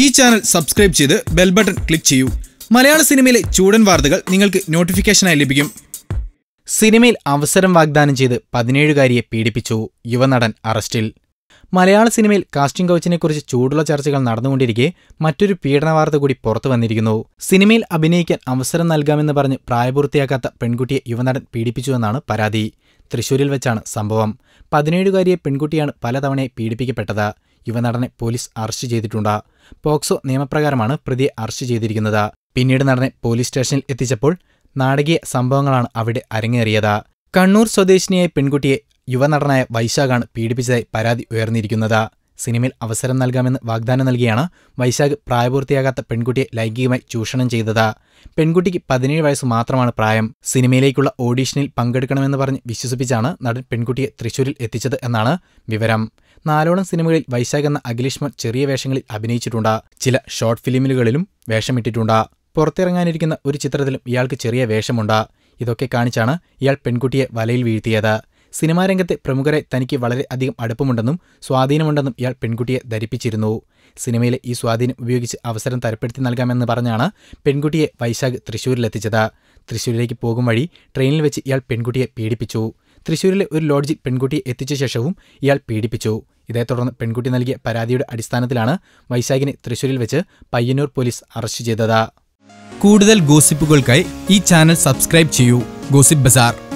ഈ channel subscribe ചെയ്ത് bell button click ചെയ്യൂ മലയാള സിനിമയിലെ ചൂടൻ വാർത്തകൾ നിങ്ങൾക്ക് നോട്ടിഫിക്കേഷനായി ലഭിക്കും സിനിമയിൽ അവസരം വാഗ്ദാനം ചെയ്ത് പതിനേഴുകാരിയെ പീഡിപ്പിച്ചു യുവനടൻ അറസ്റ്റിൽ മലയാള സിനിമയിൽ കാസ്റ്റിംഗ് കൗച്ചിനെക്കുറിച്ച് ചൂടുള്ള ചർച്ചകൾ നടന്നുകൊണ്ടിരിക്കെ മറ്റൊരു പീഡന വാർത്ത കൂടി പുറത്തു വന്നിരിക്കുന്നു സിനിമയിൽ അഭിനയിക്കാൻ അവസരം നൽകാമെന്ന് പറഞ്ഞ് പ്രായപൂർത്തിയാക്കാത്ത പെൺകുട്ടിയെ യുവനടൻ പീഡിപ്പിച്ചുവെന്നാണ് പരാതി തൃശൂരിൽ വെച്ചാണ് സംഭവം പതിനേഴുകാരിയെ പെൺകുട്ടിയാണ് പലതവണയെ പീഡിപ്പിക്കപ്പെട്ടത് യുവനടനെ പോലീസ് അറസ്റ്റ് ചെയ്തിട്ടുണ്ട് പോക്സോ നിയമപ്രകാരമാണ് പ്രതിയെ അറസ്റ്റ് ചെയ്തിരിക്കുന്നത് പിന്നീട് നടനെ പോലീസ് സ്റ്റേഷനിൽ എത്തിച്ചപ്പോൾ നാടകീയ സംഭവങ്ങളാണ് അവിടെ അരങ്ങേറിയത് കണ്ണൂർ സ്വദേശിനിയായ പെൺകുട്ടിയെ യുവനടനായ വൈശാഖാണ് പീഡിപ്പിച്ചതായി പരാതി ഉയർന്നിരിക്കുന്നത് സിനിമയിൽ അവസരം നൽകാമെന്ന് വാഗ്ദാനം നൽകിയാണ് വൈശാഖ് പ്രായപൂർത്തിയാകാത്ത പെൺകുട്ടിയെ ലൈംഗികമായി ചൂഷണം ചെയ്തത് പെൺകുട്ടിക്ക് പതിനേഴ് വയസ്സ് മാത്രമാണ് പ്രായം സിനിമയിലേക്കുള്ള ഓഡീഷനിൽ പങ്കെടുക്കണമെന്ന് പറഞ്ഞ് വിശ്വസിപ്പിച്ചാണ് നടൻ പെൺകുട്ടിയെ തൃശൂരിൽ എത്തിച്ചത് എന്നാണ് വിവരം നാലോളം സിനിമകളിൽ വൈശാഖ് എന്ന അഖിലേഷ്മർ ചെറിയ വേഷങ്ങളിൽ അഭിനയിച്ചിട്ടുണ്ട് ചില ഷോർട്ട് ഫിലിമുകളിലും വേഷമിട്ടിട്ടുണ്ട് പുറത്തിറങ്ങാനിരിക്കുന്ന ഒരു ചിത്രത്തിലും ഇയാൾക്ക് ചെറിയ വേഷമുണ്ട് ഇതൊക്കെ കാണിച്ചാണ് ഇയാൾ പെൺകുട്ടിയെ വലയിൽ വീഴ്ത്തിയത് സിനിമാ രംഗത്തെ പ്രമുഖരെ തനിക്ക് വളരെ അധികം അടുപ്പമുണ്ടെന്നും സ്വാധീനമുണ്ടെന്നും ഇയാൾ പെൺകുട്ടിയെ ധരിപ്പിച്ചിരുന്നു സിനിമയിലെ ഈ സ്വാധീനം ഉപയോഗിച്ച് അവസരം തരപ്പെടുത്തി നൽകാമെന്ന് പറഞ്ഞാണ് പെൺകുട്ടിയെ വൈശാഖ് തൃശൂരിലെത്തിച്ചത് തൃശൂരിലേക്ക് പോകും വഴി ട്രെയിനിൽ വെച്ച് ഇയാൾ പെൺകുട്ടിയെ പീഡിപ്പിച്ചു തൃശൂരിലെ ഒരു ലോഡ്ജിൽ പെൺകുട്ടിയെ എത്തിച്ച ശേഷവും ഇയാൾ പീഡിപ്പിച്ചു ഇതേ തുടർന്ന് പെൺകുട്ടി നൽകിയ പരാതിയുടെ അടിസ്ഥാനത്തിലാണ് വൈശാഖിനെ തൃശൂരിൽ വെച്ച് പയ്യന്നൂർ പോലീസ് അറസ്റ്റ് ചെയ്തത് കൂടുതൽ ഗോസിപ്പുകൾക്കായി ഈ ചാനൽ സബ്സ്ക്രൈബ് ചെയ്യൂ ഗോസിപ്പ് ബസാർ